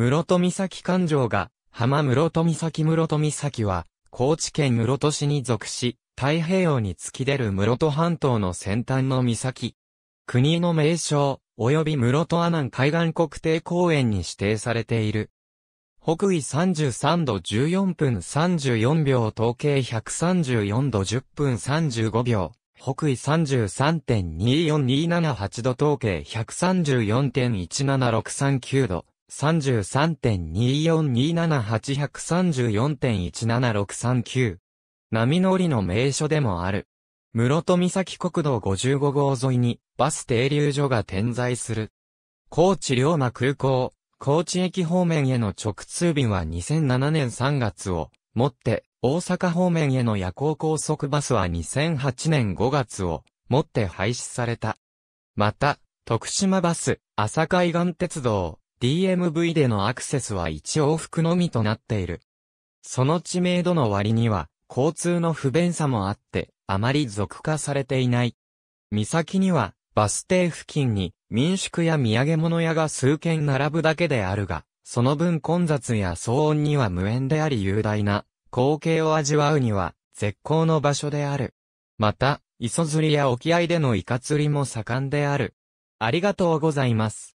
室戸岬環状が、浜室戸岬室戸岬は、高知県室戸市に属し、太平洋に突き出る室戸半島の先端の岬。国の名称、及び室戸阿南海岸国定公園に指定されている。北緯33度14分34秒統計134度10分35秒。北緯33.24278度統計134.17639度、3 3 2 4 2 7 8 3 4 1 7 6 3 9波乗りの名所でもある。室戸岬国道55号沿いにバス停留所が点在する。高知龍馬空港、高知駅方面への直通便は2007年3月をもって大阪方面への夜行高速バスは2008年5月をもって廃止された。また、徳島バス、朝海岸鉄道、DMV でのアクセスは1往復のみとなっている。その知名度の割には、交通の不便さもあって、あまり俗化されていない。岬には、バス停付近に、民宿や土産物屋が数軒並ぶだけであるが、その分混雑や騒音には無縁であり雄大な、光景を味わうには、絶好の場所である。また、磯釣りや沖合でのイカ釣りも盛んである。ありがとうございます。